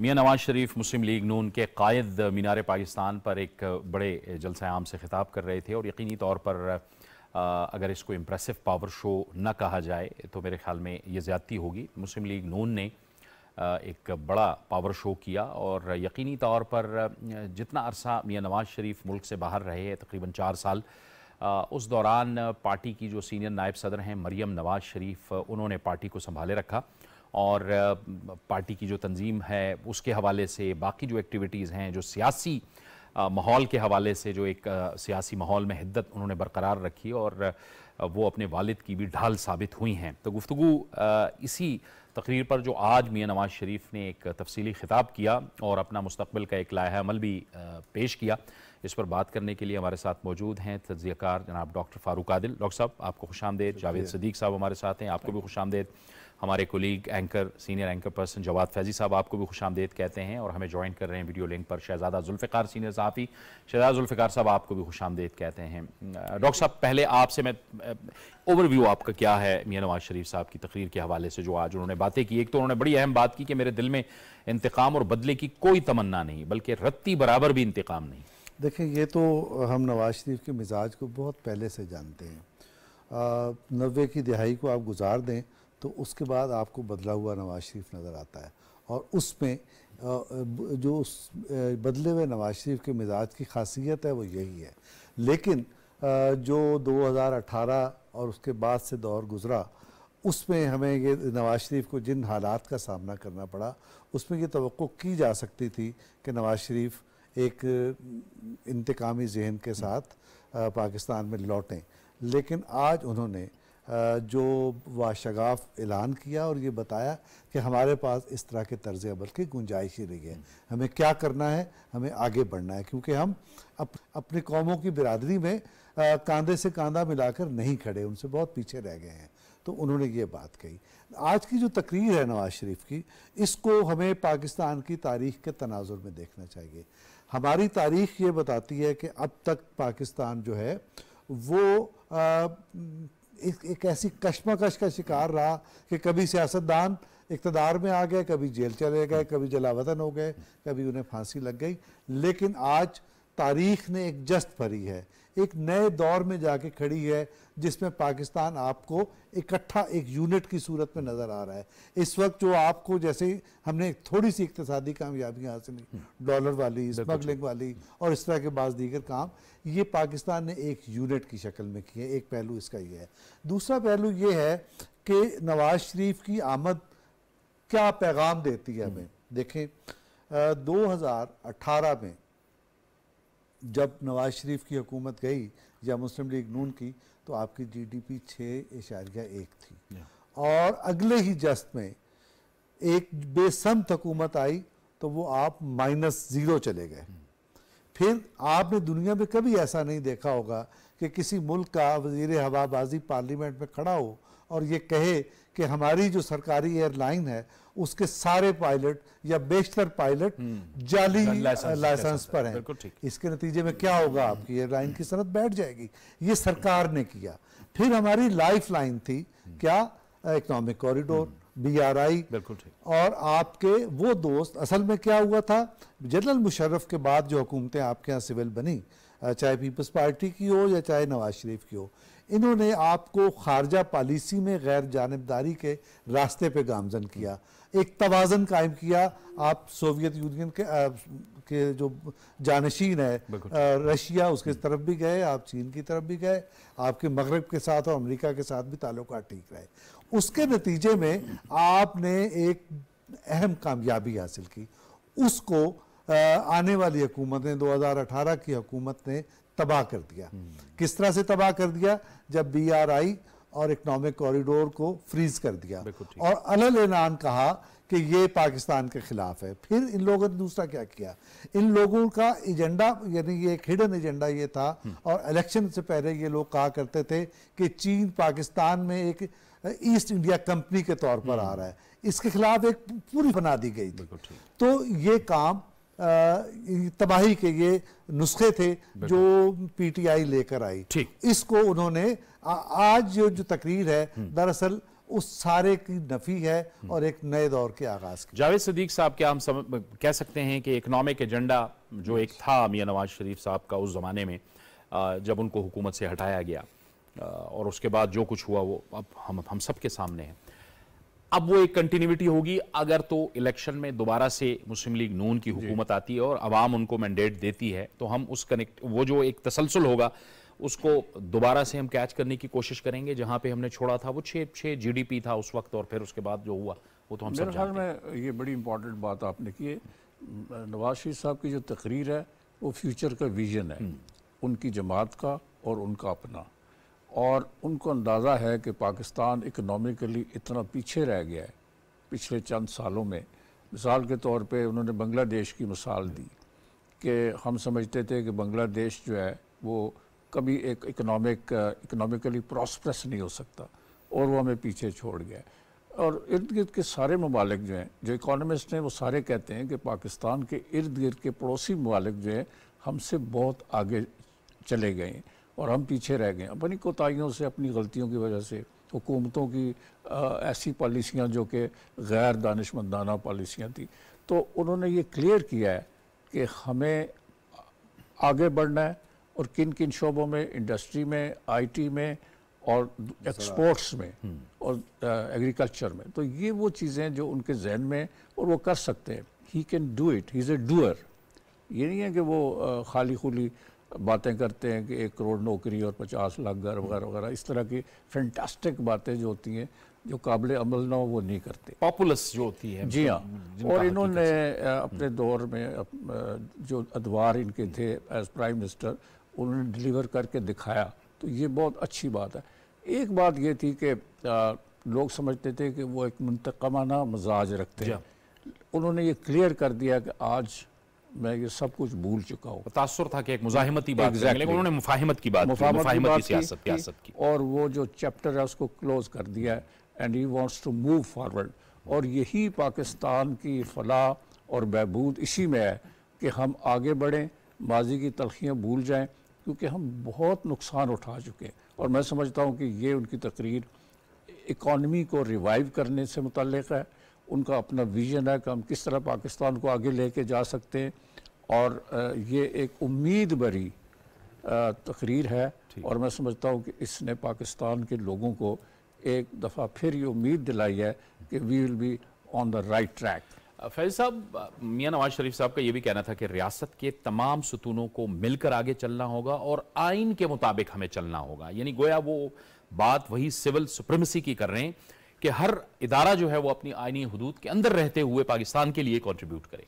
मियाँ नवाज शरीफ मुस्लिम लीग नून के कायद मीनार पाकिस्तान पर एक बड़े जलसा आम से खिताब कर रहे थे और यकीनी तौर पर अगर इसको इम्प्रेसिव पावर शो न कहा जाए तो मेरे ख्याल में ये ज़्यादती होगी मुस्लिम लीग नून ने एक बड़ा पावर शो किया और यकीनी तौर पर जितना अरसा मियाँ नवाज शरीफ मुल्क से बाहर रहे हैं तकरीबन चार साल उस दौरान पार्टी की जो सीनियर नायब सदर हैं मरियम नवाज शरीफ उन्होंने पार्टी को संभाले रखा और पार्टी की जो तंजीम है उसके हवाले से बाकी जो एक्टिविटीज़ हैं जो सियासी माहौल के हवाले से जो एक सियासी माहौल में हिद्दत उन्होंने बरकरार रखी और वो अपने वालिद की भी ढाल साबित हुई हैं तो गुफ्तु इसी तकरीर पर जो आज मियाँ नवाज शरीफ ने एक तफसीली ख़िताब किया और अपना मुस्तबिल का एक लाह अमल भी पेश किया इस पर बात करने के लिए हमारे साथ मौजूद हैं कार जनाब डॉक्टर फारूक आदिल डॉक्टर साहब आपको खुश आमदेद जावेद सदीक साहब हमारे साथ हैं आपको भी खुश आमदेद हमारे colleague anchor senior anchor person Jawad Faizi साहब आपको भी खुश आमदेद कहते हैं और हमें ज्वाइन कर रहे हैं वीडियो लिंक पर शहजादा जुल्फ़ार सीनियर ही शहजादा जुल्फ़ार साहब आपको भी खुश आमदेद कहते हैं डॉक्टर साहब पहले आपसे मैं ओवरव्यू आपका क्या है मियाँ नवाज शरीफ साहब की तकरीर के हवाले से जो आज उन्होंने बातें की एक तो उन्होंने बड़ी अहम बात की कि मेरे दिल में इंतकाम और बदले की कोई तमन्ना नहीं बल्कि रत्ती बराबर भी इंतकाम नहीं देखें ये तो हम नवाज शरीफ के मिजाज को बहुत पहले से जानते हैं नबे की दिहाई को आप गुजार दें तो उसके बाद आपको बदला हुआ नवाज शरीफ नज़र आता है और उसमें जो उस बदले हुए नवाज शरीफ के मिजाज की खासियत है वो यही है लेकिन जो 2018 और उसके बाद से दौर गुज़रा उसमें हमें ये नवाज शरीफ को जिन हालात का सामना करना पड़ा उसमें ये तो की जा सकती थी कि नवाज शरीफ एक इंतकामी जहन के साथ पाकिस्तान में लौटें लेकिन आज उन्होंने जो वाशगाफ ऐलान किया और ये बताया कि हमारे पास इस तरह के तर्ज अमल की गुंजाइश ही नहीं है हमें क्या करना है हमें आगे बढ़ना है क्योंकि हम अप, अपने कौमों की बिरादरी में कांधे से कांधा मिलाकर नहीं खड़े उनसे बहुत पीछे रह गए हैं तो उन्होंने ये बात कही आज की जो तकरीर है नवाज शरीफ की इसको हमें पाकिस्तान की तारीख के तनाजुर में देखना चाहिए हमारी तारीख ये बताती है कि अब तक पाकिस्तान जो है वो आ, एक, एक ऐसी कश्मकश का शिकार रहा कि कभी सियासतदान इकतदार में आ गए कभी जेल चले गए कभी जलावतन हो गए कभी उन्हें फांसी लग गई लेकिन आज तारीख ने एक जस्त भरी है एक नए दौर में जाके खड़ी है जिसमें पाकिस्तान आपको इकट्ठा एक, एक यूनिट की सूरत में नज़र आ रहा है इस वक्त जो आपको जैसे हमने थोड़ी सी इकतदी कामयाबियाँ हासिल की हम्म। डॉलर वाली स्मगलिंग वाली और इस तरह के बाद दीगर काम ये पाकिस्तान ने एक यूनिट की शक्ल में किए एक पहलू इसका ये है दूसरा पहलू ये है कि नवाज शरीफ की आमद क्या पैगाम देती है हमें हम्म। देखें दो हज़ार अट्ठारह में जब नवाज शरीफ की हुकूमत गई या मुस्लिम लीग नून की तो आपकी जीडीपी छः इशारिया एक थी और अगले ही जस्त में एक बेसमत हुकूमत आई तो वो आप माइनस ज़ीरो चले गए hmm. फिर आपने दुनिया में कभी ऐसा नहीं देखा होगा कि किसी मुल्क का वजीर हवाबाजी पार्लियामेंट में खड़ा हो और ये कहे कि हमारी जो सरकारी एयरलाइन है उसके सारे पायलट या बेशतर पायलट हम्म। जाली लाइसेंस पर हैं इसके नतीजे में क्या होगा आपकी एयरलाइन की सनत बैठ जाएगी ये सरकार ने किया फिर हमारी लाइफ लाइन थी हम्म। क्या economic corridor B R I बिल्कुल ठीक और आपके वो दोस्त असल में क्या हुआ था जनरल मुशर्रफ के बाद जो हुकूमतें आपके यहाँ सिविल बनी चाहे पीपल्स पार्टी की हो या चाहे नवाज शरीफ की हो इन्होंने आपको खारजा पॉलिसी में गैर जानबदारी के रास्ते पे गामजन किया एक तोज़न कायम किया आप सोवियत यूनियन के आ, के जो जानशीन है रशिया उसके तरफ भी गए आप चीन की तरफ भी गए आपके मगरब के साथ और अमेरिका के साथ भी ताल्लुक ठीक रहे उसके नतीजे में आपने एक अहम कामयाबी हासिल की उसको आने वाली हुकूमत ने अठारह की हुकूमत ने तबाह कर दिया किस तरह से तबाह कर दिया जब आई और इकोनॉमिक कॉरिडोर को फ्रीज कर दिया और अलल इनान कहा कि ये पाकिस्तान के खिलाफ है फिर इन लोगों ने दूसरा क्या किया इन लोगों का एजेंडा यानी ये एक हिडन एजेंडा ये था और इलेक्शन से पहले ये लोग कहा करते थे कि चीन पाकिस्तान में एक ईस्ट इंडिया कंपनी के तौर पर आ रहा है इसके खिलाफ एक पूरी बना दी गई थी तो ये काम तबाही के ये नुस्खे थे जो पीटीआई लेकर आई ठीक इसको उन्होंने आज जो जो तकरीर है हम्म। दरअसल उस सारे की नफी है हम्म। और एक नए दौर के आगाज की जावेद सदीक साहब क्या हम सम, कह सकते हैं कि इकनॉमिक एजेंडा जो एक था मियाँ नवाज शरीफ साहब का उस ज़माने में जब उनको हुकूमत से हटाया गया और उसके बाद जो कुछ हुआ वो अब हम हम सब के सामने है अब वो एक कंटिन्यूटी होगी अगर तो इलेक्शन में दोबारा से मुस्लिम लीग नून की हुकूमत आती है और अवाम उनको मैंडेट देती है तो हम उस कनेक्ट वो जो एक तसलसल होगा उसको दोबारा से हम कैच करने की कोशिश करेंगे जहां पे हमने छोड़ा था वो छः छः जीडीपी था उस वक्त और फिर उसके बाद जो हुआ वो तो हम सब जानते हैं ये बड़ी इंपॉर्टेंट बात आपने की है नवाज शरीफ साहब की जो तकरीर है वो फ्यूचर का विजन है हम्म। उनकी जमात का और उनका अपना और उनको अंदाज़ा है कि पाकिस्तान इकनॉमिकली इतना पीछे रह गया है पिछले चंद सालों में मिसाल के तौर पे उन्होंने बांग्लादेश की मिसाल दी कि हम समझते थे कि बांग्लादेश जो है वो कभी एक इकनॉमिक इकनॉमिकली प्रॉस्प्रेस नहीं हो सकता और वो हमें पीछे छोड़ गया और इर्द गिर्द के सारे ममालिक जो हैं जो इकोनॉमिस्ट हैं वो सारे कहते हैं कि पाकिस्तान के इर्द गिर्द के पड़ोसी ममालिक जो हैं हमसे बहुत आगे चले गए हैं और हम पीछे रह गए अपनी कोताहीियों से अपनी गलतियों की वजह से हुकूमतों की आ, ऐसी पॉलिसियाँ जो कि गैर दानशमंदाना पॉलिसियाँ थी तो उन्होंने ये क्लियर किया है कि हमें आगे बढ़ना है और किन किन शोबों में इंडस्ट्री में आईटी में और एक्सपोर्ट्स में हम्म। और एग्रीकल्चर में तो ये वो चीज़ें जो उनके जहन में और वो कर सकते हैं he can do it he is a doer ये नहीं है कि वो खाली खुली बातें करते हैं कि एक करोड़ नौकरी और पचास लाख घर हम्म। वगैरह वगैरह इस तरह की फैंटास्टिक बातें जो होती हैं जो काबिल अमल ना हो वो नहीं करते पॉपुलस जो होती है जी मतलब, हाँ और इन्होंने अपने हम्म। दौर में जो अदवार इनके थे एज प्राइम मिनिस्टर उन्होंने डिलीवर करके दिखाया तो ये बहुत अच्छी बात है एक बात ये थी कि लोग समझते थे कि वो एक मुंतकमाना मजाज रखते हैं हाँ। उन्होंने ये क्लियर कर दिया कि आज मैं ये सब कुछ भूल चुका हूँ तासर था कि एक मुजाहमती बात exactly. उन्होंने मुफाहमत की बात मुफाहमत की, सियासत सियासत की और वो जो चैप्टर है उसको क्लोज कर दिया and he wants to move forward और यही पाकिस्तान की फलाह और बहबूद इसी में है कि हम आगे बढ़ें माजी की तलखियाँ भूल जाएँ क्योंकि हम बहुत नुकसान उठा चुके हैं और मैं समझता हूँ कि ये उनकी तकरीर इकॉनमी को रिवाइव करने से मुतल है उनका अपना विजन है कि हम किस तरह पाकिस्तान को आगे लेके जा सकते हैं और ये एक उम्मीद भरी तकरीर है और मैं समझता हूँ कि इसने पाकिस्तान के लोगों को एक दफ़ा फिर ये उम्मीद दिलाई है कि we will be on the right track Faiz साहब मियाँ नवाज शरीफ साहब का ये भी कहना था कि रियासत के तमाम सतूनों को मिलकर आगे चलना होगा और आइन के मुताबिक हमें चलना होगा यानी गोया वो बात वही सिविल सुप्रीमसी की कर रहे हैं कि हर इदारा जो है वो अपनी आइनी हदूद के अंदर रहते हुए पाकिस्तान के लिए कॉन्ट्रीब्यूट करे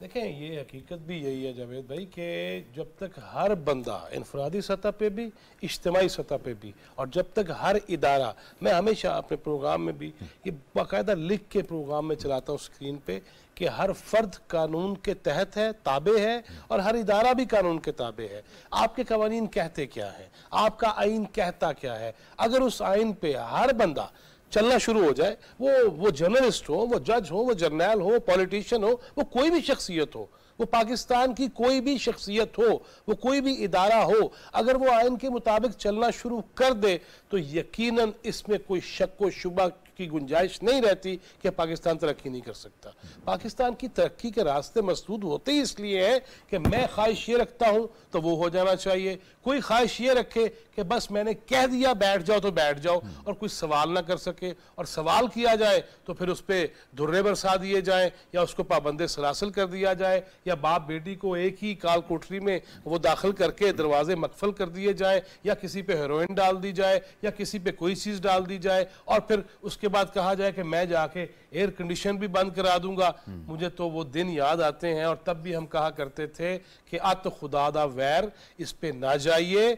देखें ये हकीकत भी यही है जावेद भाई कि जब तक हर बंदा इनफरादी सतह पे भी इज्तमाही सतह पे भी और जब तक हर इदारा मैं हमेशा अपने प्रोग्राम में भी ये बाकायदा लिख के प्रोग्राम में चलाता हूँ स्क्रीन पे कि हर फर्द कानून के तहत है ताबे है और हर इदारा भी कानून के ताबे है आपके कवानीन कहते क्या हैं आपका आइन कहता क्या है अगर उस आइन पे हर बंदा चलना शुरू हो जाए वो वो जर्नलिस्ट हो वो जज हो वो जर्नैल हो पॉलिटिशियन हो वो कोई भी शख्सियत हो वो पाकिस्तान की कोई भी शख्सियत हो वो कोई भी इदारा हो अगर वो आयन के मुताबिक चलना शुरू कर दे तो यकीनन इसमें कोई शक व शुबा की गुंजाइश नहीं रहती कि पाकिस्तान तरक्की नहीं कर सकता पाकिस्तान की तरक्की के रास्ते मसदूद होते ही इसलिए हैं कि मैं ख्वाहिश ये रखता हूँ तो वो हो जाना चाहिए कोई ख्वाहिश ये रखे कि बस मैंने कह दिया बैठ जाओ तो बैठ जाओ और कोई सवाल ना कर सके और सवाल किया जाए तो फिर उस पर धुर्रे बरसा दिए जाए या उसको पाबंद सरासिल कर दिया जाए या बाप बेटी को एक ही काल कोठरी में वो दाखिल करके दरवाजे मकफल कर दिए जाए या किसी पे हेरोइन डाल दी जाए या किसी पे कोई चीज़ डाल दी जाए और फिर उसके उसके बाद कहा जाए कि मैं जाके एयर कंडीशन भी बंद करा दूंगा मुझे तो वो दिन याद आते हैं और तब भी हम कहा करते थे कि अत खुदा दा वैर इस पे ना जाइए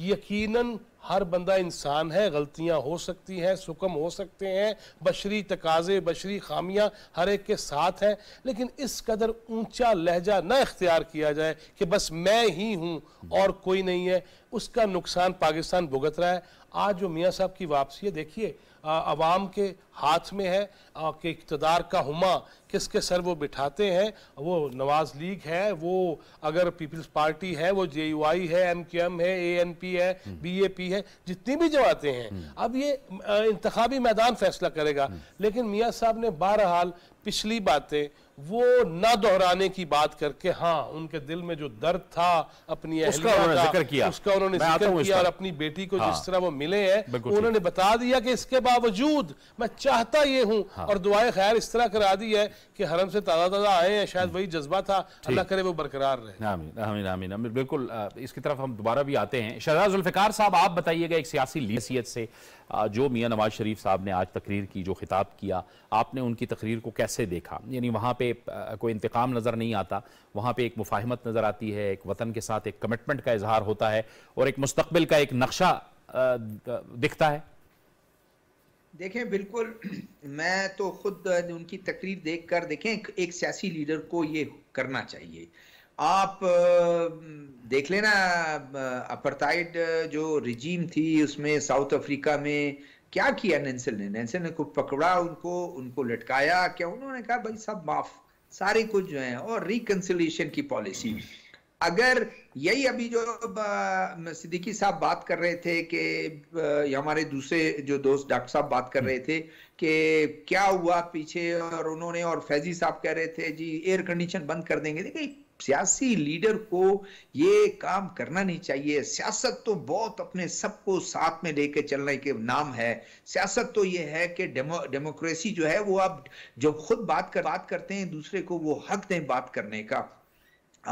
यकीनन हर बंदा इंसान है गलतियां हो सकती हैं सुकम हो सकते हैं बशरी तकाजे बशरी खामियां हर एक के साथ हैं लेकिन इस कदर ऊंचा लहजा ना इख्तियार किया जाए कि बस मैं ही हूं और कोई नहीं है उसका नुकसान पाकिस्तान भुगत रहा है आज जो मियाँ साहब की वापसी है देखिए आवाम के हाथ में है कि इकतदार का हुमा किसके सर वो बिठाते हैं वो नवाज लीग है वो अगर पीपल्स पार्टी है वो जे यू आई है एम क्यू एम है ए एन पी है हम्म। बी ए पी है जितनी भी जमातें हैं हम्म। अब ये इंतबी मैदान फैसला करेगा हम्म। लेकिन मियाँ साहब ने बहरहाल पिछली बातें वो ना दोहराने की बात करके हाँ उनके दिल में जो दर्द था अपनी उसका उन्होंने जिक्र किया उसका उन्होंने जिक्र किया और अपनी बेटी को हाँ, जिस तरह वो मिले हैं उन्होंने बता दिया कि इसके बावजूद मैं चाहता ये हूँ हाँ। और दुआ खैर इस तरह करा दी है कि हरम से ताज़ा ताज़ा आए हैं शायद हम्म। वही जज्बा था अल्लाह करे वो बरकरार रहे आमीन आमीन आमीन आमीन बिल्कुल इसकी तरफ हम दोबारा भी आते हैं शहजाजुल्फिकार साहब आप बताइएगा एक सियासी लीसियत से जो मियाँ नवाज शरीफ साहब ने आज तकरीर की जो खिताब किया आपने उनकी तकरीर को कैसे देखा यानी वहाँ पर कोई इंतकाम नज़र नहीं आता वहाँ पर एक मुफाहमत नज़र आती है एक वतन के साथ एक कमिटमेंट का इजहार होता है और एक मुस्तबिल का एक नक्शा दिखता है देखें बिल्कुल मैं तो खुद उनकी तकरीर देखकर देखें एक सियासी लीडर को ये करना चाहिए आप देख लेना अपरताइड जो रिजीम थी उसमें साउथ अफ्रीका में क्या किया नेंसल ने नेंसल ने को पकड़ा उनको उनको लटकाया क्या उन्होंने कहा भाई सब माफ सारे कुछ जो है और रिकन्सिलेशन की पॉलिसी अगर यही अभी जो सिद्दीकी साहब बात कर रहे थे कि हमारे दूसरे जो दोस्त डॉक्टर साहब बात कर रहे थे कि क्या हुआ पीछे और उन्होंने और फैजी साहब कह रहे थे जी एयर कंडीशन बंद कर देंगे देखिए सियासी लीडर को ये काम करना नहीं चाहिए सियासत तो बहुत अपने सबको साथ में लेके चलने के नाम है सियासत तो ये है कि डेमो डेमोक्रेसी जो है वो आप जब खुद बात कर बात करते हैं दूसरे को वो हक दें बात करने का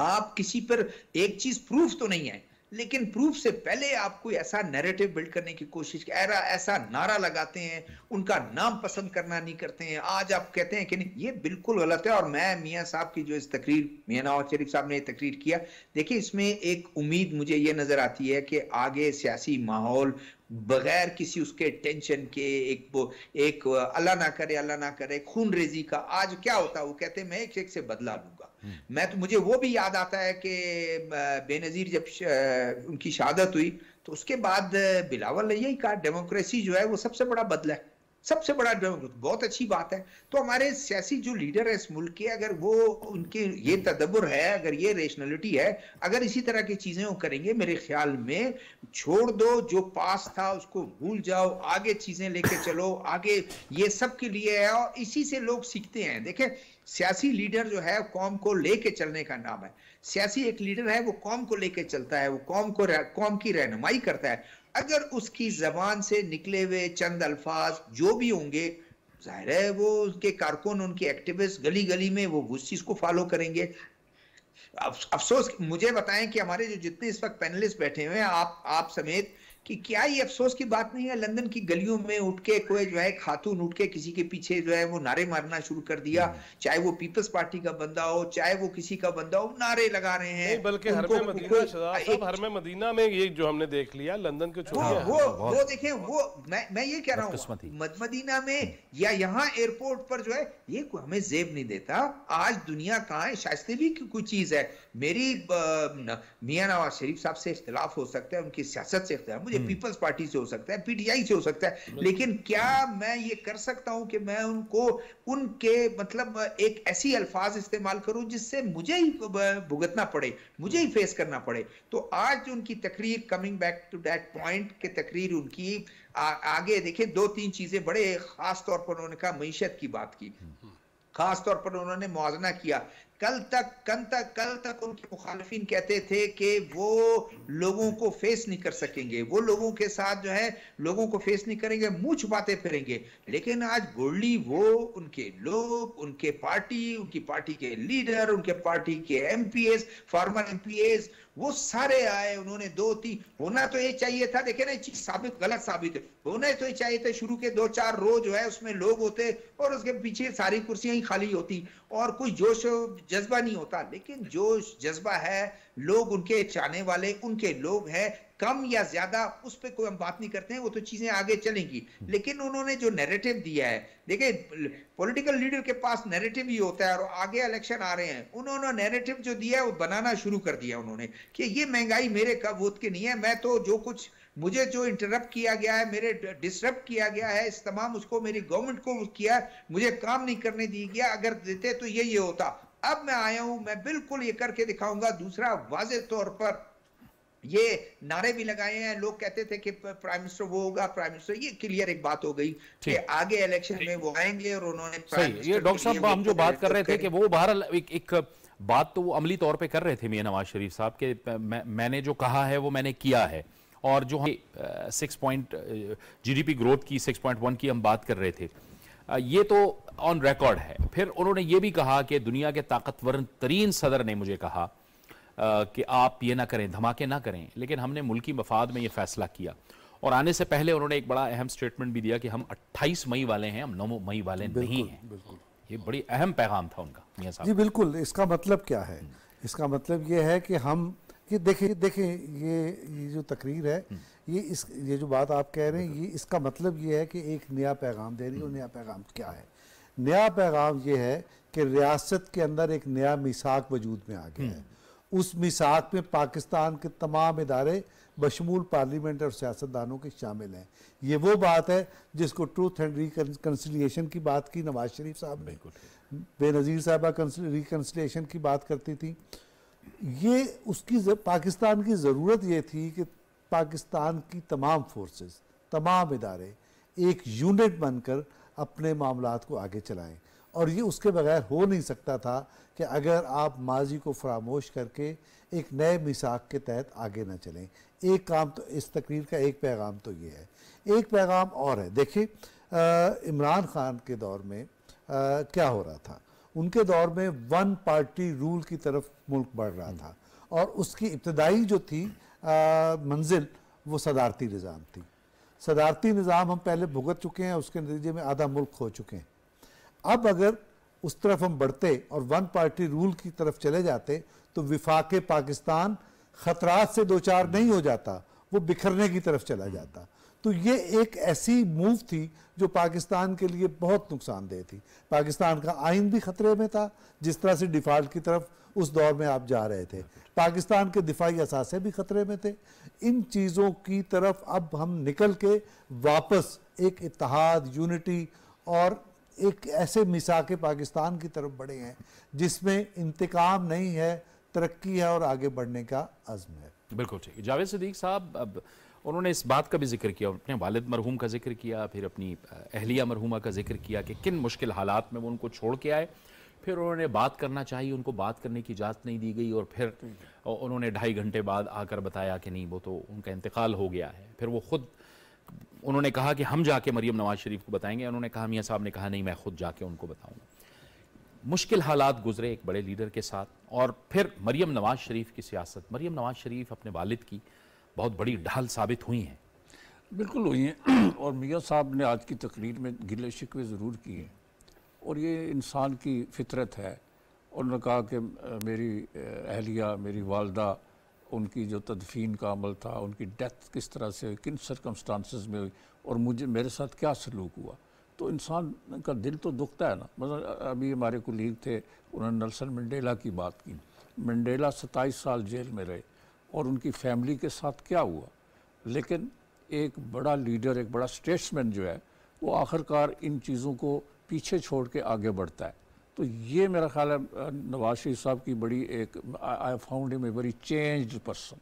आप किसी पर एक चीज प्रूफ तो नहीं है लेकिन प्रूफ से पहले आप कोई ऐसा नैरेटिव बिल्ड करने की कोशिश ऐसा ऐसा नारा लगाते हैं उनका नाम पसंद करना नहीं करते हैं आज आप कहते हैं कि नहीं ये बिल्कुल गलत है और मैं मियाँ साहब की जो इस तकरीर मियाँ नवाज शरीफ साहब ने तकरीर किया देखिए इसमें एक उम्मीद मुझे ये नज़र आती है कि आगे सियासी माहौल बगैर किसी उसके टेंशन के एक वो एक अल्लाह ना करे अल्लाह ना करे खून रेजी का आज क्या होता है वो कहते हैं मैं एक एक से बदला लूंगा हम्म। मैं तो मुझे वो भी याद आता है कि बेनज़ीर जब उनकी शहादत हुई तो उसके बाद बिलावल यही कहा डेमोक्रेसी जो है वो सबसे बड़ा बदला है सबसे बड़ा डेवलप बहुत अच्छी बात है तो हमारे सियासी जो लीडर है इस मुल्क के अगर वो उनके ये तदब्बर है अगर ये रेशनलिटी है अगर इसी तरह की चीज़ें वो करेंगे मेरे ख्याल में छोड़ दो जो पास था उसको भूल जाओ आगे चीज़ें लेके चलो आगे ये सब के लिए है और इसी से लोग सीखते हैं देखें सियासी लीडर जो है कौम को लेके चलने का नाम है सियासी एक लीडर है वो कौम को लेके चलता है वो कौम को कौम की रहनुमाई करता है अगर उसकी जबान से निकले हुए चंद अल्फाज जो भी होंगे जाहिर है वो उनके कारकुन उनके एक्टिविस्ट गली गली में वो उस चीज़ को फॉलो करेंगे अफसोस मुझे बताएं कि हमारे जो जितने इस वक्त पैनलिस्ट बैठे हुए हैं आप आप समेत कि क्या ये अफसोस की बात नहीं है लंदन की गलियों में उठ के कोई जो है खातून उठ के किसी के पीछे जो है वो नारे मारना शुरू कर दिया हम्म। चाहे वो पीपल्स पार्टी का बंदा हो चाहे वो किसी का बंदा हो नारे लगा रहे हैं बल्कि हर में मदीना हर में मदीना में ये जो हमने देख लिया लंदन के वो वो वो देखे वो मैं मैं ये कह रहा हूँ मदीना में या यहाँ एयरपोर्ट पर जो है ये हमें जेब नहीं देता आज दुनिया कहाँ है भी कोई चीज है मेरी मियाँ नवाज शरीफ साहब से इख्तलाफ हो सकता है उनकी सियासत से इख्तलाफ ये हम्म। पीपल्स पार्टी से हो सकता है पीटीआई से हो सकता है लेकिन क्या मैं ये कर सकता हूं कि मैं उनको उनके मतलब एक ऐसी अल्फाज इस्तेमाल करूं जिससे मुझे ही भुगतना पड़े मुझे ही हम्म। फेस करना पड़े तो आज उनकी तकरीर coming back to that point के तकरीर उनकी आ, आगे देखिए दो तीन चीजें बड़े खास तौर पर उन्होंने कहा मीशत की बात की हम्म। खास तौर पर उन्होंने मुआजना किया कल तक कल तक कल तक उनके मुखालफिन कहते थे कि वो लोगों को फेस नहीं कर सकेंगे वो लोगों के साथ जो है लोगों को फेस नहीं करेंगे मुँह छुपाते फिरेंगे लेकिन आज गोल्डी वो उनके लोग उनके पार्टी उनकी पार्टी के लीडर उनके पार्टी के एम फॉर्मर एम वो सारे आए उन्होंने दो तीन होना तो ये चाहिए था देखे ना चीज साबित गलत साबित होने तो ये चाहिए था शुरू के दो चार रोज जो है उसमें लोग होते और उसके पीछे सारी कुर्सियां ही खाली होती और कोई जोश जज्बा नहीं होता लेकिन जोश जज्बा है लोग उनके चाहने वाले उनके लोग हैं कम या ज्यादा उस पर कोई हम बात नहीं करते हैं वो तो चीजें आगे चलेंगी हम्म। लेकिन उन्होंने जो नैरेटिव दिया है देखिए पॉलिटिकल लीडर के पास नैरेटिव ही होता है और आगे इलेक्शन आ रहे हैं उन्होंने नैरेटिव जो दिया है वो बनाना शुरू कर दिया उन्होंने कि ये महंगाई मेरे कब वोट के नहीं है मैं तो जो कुछ मुझे जो इंटरप्ट किया गया है मेरे डिस्टर्ब किया गया है इस तमाम उसको मेरी गवर्नमेंट को किया मुझे काम नहीं करने दी गया अगर देते तो ये ये होता अब मैं आया हूं मैं बिल्कुल ये करके दिखाऊंगा दूसरा वाज तौर पर ये नारे भी लगाए हैं लोग कहते थे कि प्राइम मिनिस्टर वो होगा प्राइम मिनिस्टर ये क्लियर एक बात हो गई कि आगे इलेक्शन में वो आएंगे और उन्होंने सही ये डॉक्टर साहब हम जो बात कर रहे थे कि वो बाहर एक, एक बात तो वो अमली तौर पे कर रहे थे मियाँ नवाज शरीफ साहब के मैं, मैंने जो कहा है वो मैंने किया है और जो हम सिक्स पॉइंट जी ग्रोथ की सिक्स की हम बात कर रहे थे ये तो ऑन रिकॉर्ड है फिर उन्होंने ये भी कहा कि दुनिया के ताकतवर तरीन सदर ने मुझे कहा कि आप ये ना करें धमाके ना करें लेकिन हमने मुल्की मफाद में ये फैसला किया और आने से पहले उन्होंने एक बड़ा अहम स्टेटमेंट भी दिया कि हम 28 मई वाले हैं हम नौ मई वाले नहीं हैं ये बड़ी अहम पैगाम था उनका जी बिल्कुल इसका मतलब क्या है हम्म। इसका मतलब ये है कि हम कि देखें देखें ये ये जो तकरीर है हम्म। ये इस ये जो बात आप कह रहे हैं ये इसका मतलब ये है कि एक नया पैगाम दे रही है हम्म। नया पैगाम क्या है नया पैगाम ये है कि रियासत के अंदर एक नया मिसाक वजूद में आ गया है हम्म। उस मिसाक में पाकिस्तान के तमाम इदारे बशमूल पार्लियामेंट और सियासतदानों के शामिल हैं ये वो बात है जिसको ट्रूथ एंड रिकन्सिलियशन की बात की नवाज शरीफ साहब ने बेनज़ीर साहबा रिकन्सिलियशन की बात करती थी ये उसकी पाकिस्तान की ज़रूरत ये थी कि पाकिस्तान की तमाम फोर्सेस तमाम इदारे एक यूनिट बनकर अपने मामला को आगे चलाएं और ये उसके बगैर हो नहीं सकता था कि अगर आप माजी को फरामोश करके एक नए मिसाक के तहत आगे ना चलें एक काम तो इस तकरीर का एक पैगाम तो ये है एक पैगाम और है देखिए इमरान खान के दौर में आ, क्या हो रहा था उनके दौर में वन पार्टी रूल की तरफ मुल्क बढ़ रहा था और उसकी इब्तदाई जो थी मंजिल वो सदारती निज़ाम थी सदारती निज़ाम हम पहले भुगत चुके हैं उसके नतीजे में आधा मुल्क खो चुके हैं अब अगर उस तरफ हम बढ़ते और वन पार्टी रूल की तरफ चले जाते तो विफाक पाकिस्तान खतरात से दो चार नहीं हो जाता वो बिखरने की तरफ चला जाता तो ये एक ऐसी मूव थी जो पाकिस्तान के लिए बहुत नुकसानदेह थी पाकिस्तान का आइन भी खतरे में था जिस तरह से डिफ़ॉल्ट की तरफ उस दौर में आप जा रहे थे पाकिस्तान के दिफाई असासे भी खतरे में थे इन चीज़ों की तरफ अब हम निकल के वापस एक इतिहाद यूनिटी और एक ऐसे मिसा के पाकिस्तान की तरफ बढ़े हैं जिसमें इंतकाम नहीं है तरक्की है और आगे बढ़ने का अज़म है बिल्कुल ठीक जावेद सदीक साहब अब उन्होंने इस बात का भी जिक्र किया अपने वालिद मरहूम का जिक्र किया फिर अपनी अहलिया मरहूमा का जिक्र किया कि किन मुश्किल हालात में वो उनको छोड़ के आए फिर उन्होंने बात करना चाहिए उनको बात करने की इजाज़त नहीं दी गई और फिर उन्होंने ढाई घंटे बाद आकर बताया कि नहीं वो तो उनका इंतकाल हो गया है फिर वो खुद उन्होंने कहा कि हम जाके मरीम नवाज शरीफ को बताएंगे उन्होंने कहा मियाँ साहब ने कहा नहीं मैं खुद जाके उनको बताऊँगा मुश्किल हालात गुजरे एक बड़े लीडर के साथ और फिर मरीम नवाज शरीफ की सियासत मरीम नवाज शरीफ अपने वालिद की बहुत बड़ी ढाल साबित हुई हैं बिल्कुल हुई हैं और मियाँ साहब ने आज की तकरीर में गिले शिकवे ज़रूर किए और ये इंसान की फितरत है उन्होंने कहा कि मेरी अहलिया मेरी वालदा उनकी जो तदफीन का अमल था उनकी डेथ किस तरह से किन सरकमस्टांसिस में हुई और मुझे मेरे साथ क्या सलूक हुआ तो इंसान का दिल तो दुखता है ना मतलब अभी हमारे कुलीग थे उन्होंने नल्सन मंडेला की बात की मंडेला सत्ताईस साल जेल में रहे और उनकी फैमिली के साथ क्या हुआ लेकिन एक बड़ा लीडर एक बड़ा स्टेट्समैन जो है वो आखिरकार इन चीज़ों को पीछे छोड़ के आगे बढ़ता है तो ये मेरा ख्याल है नवाज शरीफ साहब की बड़ी एक I found him a very change person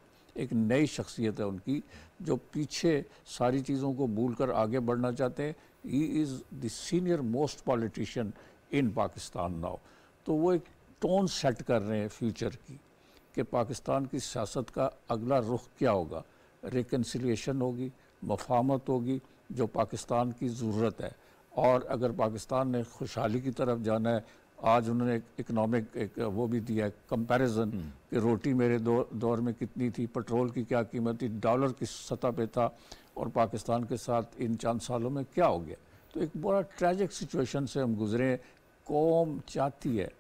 एक नई शख्सियत है उनकी जो पीछे सारी चीज़ों को भूल कर आगे बढ़ना चाहते हैं he is the senior most politician in Pakistan now तो वो एक टोन सेट कर रहे हैं फ्यूचर की कि पाकिस्तान की सियासत का अगला रुख क्या होगा रिकनसिलेशन होगी मफामत होगी जो पाकिस्तान की ज़रूरत है और अगर पाकिस्तान ने खुशहाली की तरफ जाना है आज उन्होंने एक इकनॉमिक एक वो भी दिया है कंपेरिज़न हम्म। कि रोटी मेरे दौर दौर में कितनी थी पेट्रोल की क्या कीमत थी डॉलर किस सतह पे था और पाकिस्तान के साथ इन चंद सालों में क्या हो गया तो एक बड़ा ट्रैजिक सिचुएशन से हम गुजरे कौम चाहती है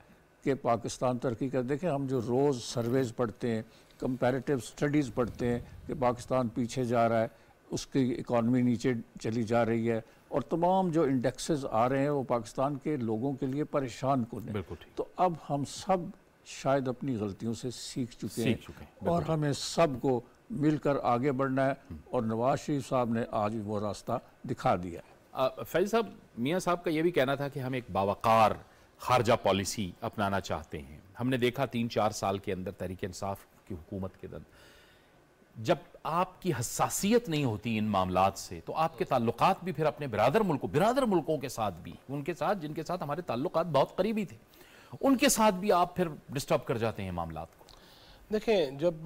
कि पाकिस्तान तरक्की कर देखें हम जो रोज़ सर्वेज पढ़ते हैं कंपेरेटिव स्टडीज़ पढ़ते हैं कि पाकिस्तान पीछे जा रहा है उसकी इकॉनमी नीचे चली जा रही है और तमाम जो इंडेक्सेस आ रहे हैं वो पाकिस्तान के लोगों के लिए परेशान को बिल्कुल तो अब हम सब शायद अपनी गलतियों से सीख चुके सीख चुके हैं और हमें सबको मिलकर आगे बढ़ना है और नवाज शरीफ साहब ने आज वो रास्ता दिखा दिया है फैज साहब मियाँ साहब का ये भी कहना था कि हम एक बावकार खारजा पॉलिसी अपनाना चाहते हैं हमने देखा तीन चार साल के अंदर तहरीक इंसाफ की हुकूमत के अंदर जब आपकी हसासीत नहीं होती इन मामला से तो आपके ताल्लुक भी फिर अपने बिरादर मुल्कों बिरादर मुल्कों के साथ भी उनके साथ जिनके साथ हमारे ताल्लुक बहुत करीबी थे उनके साथ भी आप फिर डिस्टर्ब कर जाते हैं मामला को देखें जब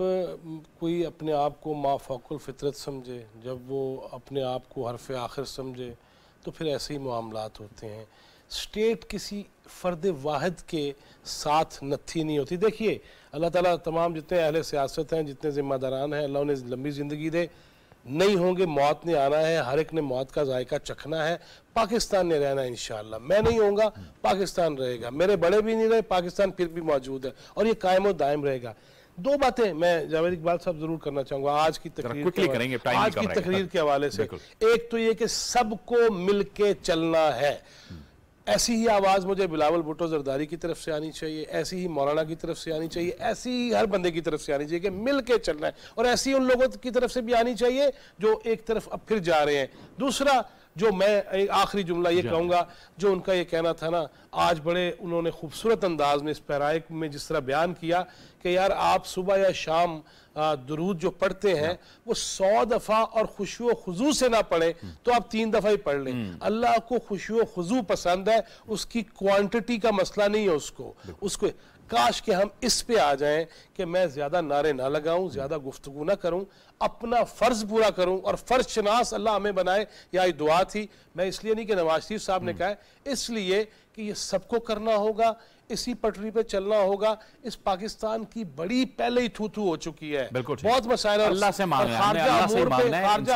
कोई अपने आप को माफाकुल फितरत समझे जब वो अपने आप को हरफ आखिर समझे तो फिर ऐसे ही मामला होते हैं स्टेट किसी फ़र्द वाहिद के साथ नथी नहीं होती देखिए अल्लाह ताला तमाम जितने अहले सियासत हैं जितने ज़िम्मेदारान हैं अल्लाह उन्हें लंबी ज़िंदगी दे नहीं होंगे मौत ने आना है हर एक ने मौत का जायका चखना है पाकिस्तान ने रहना है इंशाल्लाह मैं नहीं होऊंगा पाकिस्तान रहेगा मेरे बड़े भी नहीं रहे पाकिस्तान फिर भी मौजूद है और ये कायम और दायम रहेगा दो बातें मैं जावेद इकबाल साहब जरूर करना चाहूंगा आज की तकरीर के करेंगे आज की तकरीर के हवाले से एक तो ये कि सबको मिलके चलना है ऐसी ही आवाज़ मुझे बिलावल भुट्टो जरदारी की तरफ से आनी चाहिए ऐसी ही मौलाना की तरफ से आनी चाहिए ऐसी ही हर बंदे की तरफ से आनी चाहिए कि मिल के चलना है और ऐसी उन लोगों की तरफ से भी आनी चाहिए जो एक तरफ अब फिर जा रहे हैं दूसरा जो मैं एक आखिरी जुमला ये हाँ। कहूँगा जो उनका ये कहना था ना आज बड़े उन्होंने खूबसूरत अंदाज में इस पैराइक में जिस तरह बयान किया कि यार आप सुबह या शाम दरूद जो पढ़ते हैं हाँ। वो सौ दफ़ा और खुशो खजू से ना पढ़े हम्म। तो आप तीन दफ़ा ही पढ़ लें हम्म। अल्लाह को खुशो खजू पसंद है उसकी क्वांटिटी का मसला नहीं है उसको उसको काश कि हम इस पे आ जाएं कि मैं ज़्यादा नारे ना लगाऊं ज़्यादा गुफ्तु ना करूं अपना फ़र्ज़ पूरा करूं और फ़र्ज शनास अल्लाह हमें बनाए या दुआ थी मैं इसलिए नहीं कि नवाज शरीफ साहब ने हम्म। कहा इसलिए कि ये सबको करना होगा इसी पटरी पे चलना होगा इस पाकिस्तान की बड़ी पहले ही थू थू हो चुकी है बिल्कुल बहुत मसायल अल्लाह से मांगना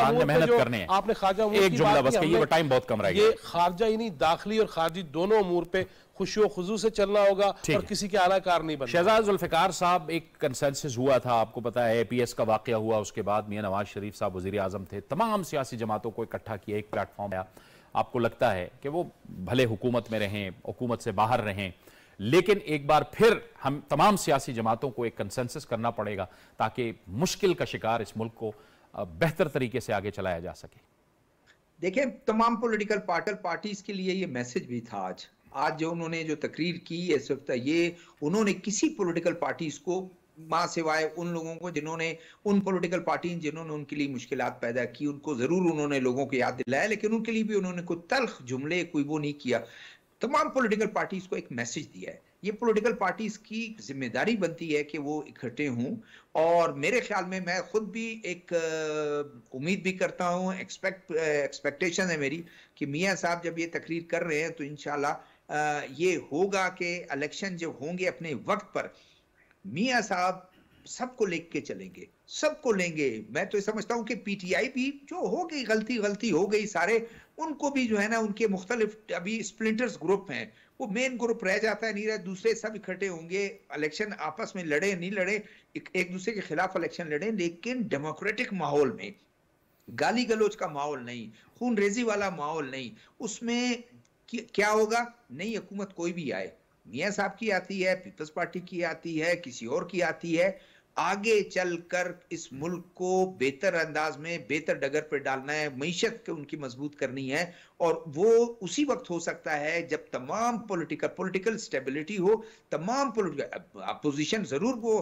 आपने खारजा एक जुमला बस ये टाइम बहुत कम रहा ये खारजा ही नहीं दाखिली और खारजी दोनों अमूर पे खुशियों खुजू से चलना होगा और किसी के आलाकार नहीं बनना शहजाद जुल्फिकार साहब एक कंसेंसिस हुआ था आपको पता है एपीएस का वाक्य हुआ उसके बाद मियां नवाज शरीफ साहब वजीर आजम थे तमाम सियासी जमातों को इकट्ठा किया एक प्लेटफॉर्म आया आपको लगता है कि वो भले हुकूमत में रहें हुकूमत से बाहर रहें लेकिन एक बार फिर हम तमाम सियासी जमातों को एक कंसेंसस करना पड़ेगा ताकि मुश्किल का शिकार इस मुल्क को बेहतर तरीके से आगे चलाया जा सके देखिए तमाम पॉलिटिकल पार्टल पार्टीज के लिए ये मैसेज भी था आज आज जो उन्होंने जो तकरीर की इस वक्त ये उन्होंने किसी पॉलिटिकल पार्टीज को माँ सिवाय उन लोगों को जिन्होंने उन पॉलिटिकल पार्टी जिन्होंने उनके लिए मुश्किल पैदा की उनको जरूर उन्होंने लोगों को याद दिलाया लेकिन उनके लिए भी उन्होंने कोई तल्ख जुमले कोई वो नहीं किया तमाम पॉलिटिकल पार्टीज को एक मैसेज दिया है ये पॉलिटिकल पार्टीज की जिम्मेदारी बनती है कि वो इकट्ठे हों और मेरे ख्याल में मैं खुद भी एक उम्मीद भी करता हूँ एक्सपेक्ट एक्सपेक्टेशन है मेरी कि मियाँ साहब जब ये तकरीर कर रहे हैं तो इन ये होगा कि इलेक्शन जब होंगे अपने वक्त पर मियाँ साहब सबको लेके चलेंगे सबको लेंगे मैं तो समझता हूँ कि पीटीआई भी जो हो गई गलती गलती हो गई सारे उनको भी जो है ना उनके मुख्तलिफ अभी स्प्लिंटर्स ग्रुप हैं वो मेन ग्रुप रह जाता है नहीं रह दूसरे सब इकट्ठे होंगे इलेक्शन आपस में लड़े नहीं लड़े एक, एक दूसरे के खिलाफ इलेक्शन लड़े लेकिन डेमोक्रेटिक माहौल में गाली गलोच का माहौल नहीं खून रेजी वाला माहौल नहीं उसमें क्या होगा नई हुकूमत कोई भी आए मियाँ साहब की आती है पीपल्स पार्टी की आती है किसी और की आती है आगे चलकर इस मुल्क को बेहतर अंदाज में बेहतर डगर पर डालना है मीशत उनकी मजबूत करनी है और वो उसी वक्त हो सकता है जब तमाम पॉलिटिकल पॉलिटिकल स्टेबिलिटी हो तमाम पोलिटिकल अपोजिशन ज़रूर वो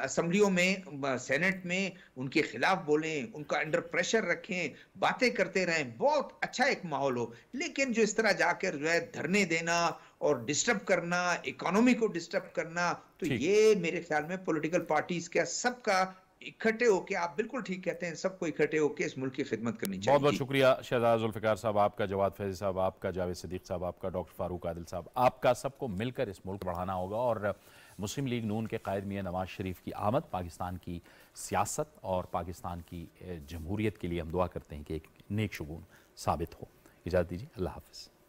असम्बलियों में सेनेट में उनके खिलाफ बोलें उनका अंडर प्रेशर रखें बातें करते रहें बहुत अच्छा एक माहौल हो लेकिन जो इस तरह जाकर जो है धरने देना और डिस्टर्ब करना इकोनॉमी को डिस्टर्ब करना तो ये मेरे ख्याल में पॉलिटिकल पार्टीज का सबका इकट्ठे होके आप बिल्कुल ठीक कहते हैं सबको इकट्ठे होके इस मुल्क की खिदमत करनी चाहिए बहुत बहुत शुक्रिया शहजाजुल्फिकार साहब आपका जवाद फैजी साहब आपका जावेद सदीक साहब आपका डॉक्टर फारूक आदिल साहब आपका सबको मिलकर इस मुल्क बढ़ाना होगा और मुस्लिम लीग नून के कायद मियाँ नवाज शरीफ की आमद पाकिस्तान की सियासत और पाकिस्तान की जमहूरीत के लिए हम दुआ करते हैं कि एक नेक शगुन साबित हो इजाज़त दीजिए अल्लाह हाफ़